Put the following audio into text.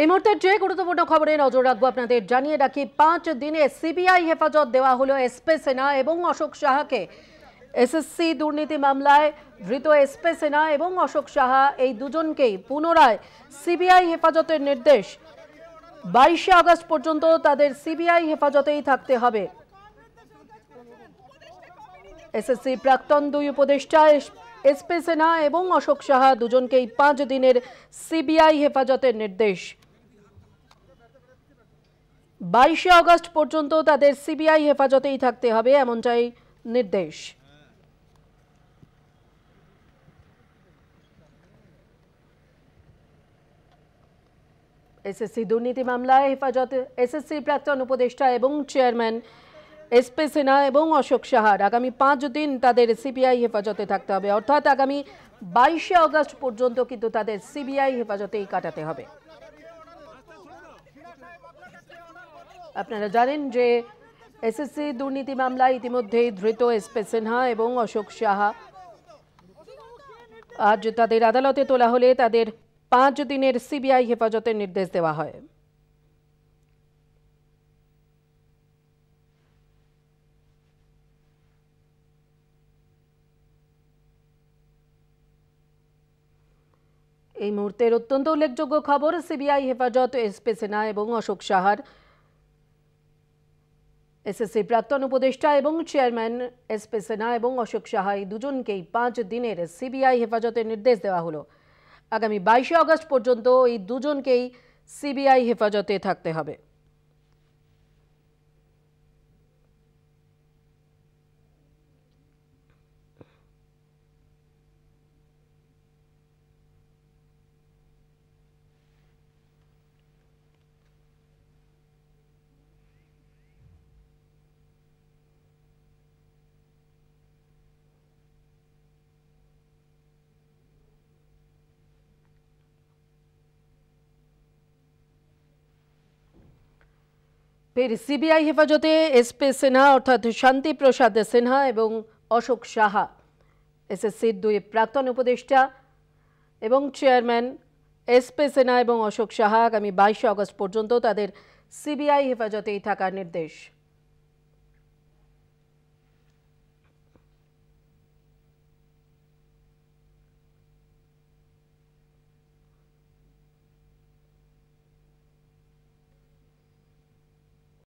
এই মুহূর্তে যে গুরুত্বপূর্ণ খবরে নজর রাখবো আপনাদের জানিয়ে রাখি পাঁচ দিনে সিবিআই হেফাজত দেওয়া হলো এসপে সেনা এবং অশোক সাহাকে এসএসসি দুর্নীতি মামলায় ধৃত এসপে সেনা এবং অশোক সাহা এই দুজনকেই পুনরায় সিবিআই হেফাজতের নির্দেশ বাইশে আগস্ট পর্যন্ত তাদের সিবিআই হেফাজতেই থাকতে হবে এসএসসি প্রাক্তন দুই উপদেষ্টা এসপে সেনা এবং অশোক সাহা দুজনকেই পাঁচ দিনের সিবিআই হেফাজতের নির্দেশ বাইশে আগস্ট পর্যন্ত তাদের সিবিআই হেফাজতেই থাকতে হবে এমনটাই নির্দেশ এসএসসি দুর্নীতি মামলায় হেফাজত এসএসসি প্রাক্তন উপদেষ্টা এবং চেয়ারম্যান এসপি সিনহা এবং অশোক সাহার আগামী পাঁচ দিন তাদের সিবিআই হেফাজতে থাকতে হবে অর্থাৎ আগামী বাইশে আগস্ট পর্যন্ত কিন্তু তাদের সিবিআই হেফাজতেই কাটাতে হবে আপনারা জানেন যে এসএসসি দুর্নীতি মামলায় ইতিমধ্যেই ধৃত এসপি সিনহা এবং অশোক সাহা আজ তাদের আদালতে তোলা হলে তাদের পাঁচ দিনের সিবিআই হেফাজতের নির্দেশ দেওয়া হয় এই মুহূর্তের অত্যন্ত উল্লেখযোগ্য খবর সিবিআই হেফাজত এসপি সিনহা এবং অশোক সাহার এসএসসি প্রাক্তন উপদেষ্টা এবং চেয়ারম্যান এস পি সিনহা এবং অশোক সাহা এই দুজনকেই পাঁচ দিনের সিবিআই হেফাজতের নির্দেশ দেওয়া হলো আগামী বাইশে অগস্ট পর্যন্ত এই দুজনকেই সিবিআই হেফাজতে থাকতে হবে ফের সিবিআই হেফাজতে এসপি সিনহা অর্থাৎ শান্তি সিনহা এবং অশোক সাহা এসএসসির দুই প্রাক্তন উপদেষ্টা এবং চেয়ারম্যান এসপি সিনহা এবং অশোক সাহা আগামী বাইশে আগস্ট পর্যন্ত তাদের সিবিআই হেফাজতেই থাকার নির্দেশ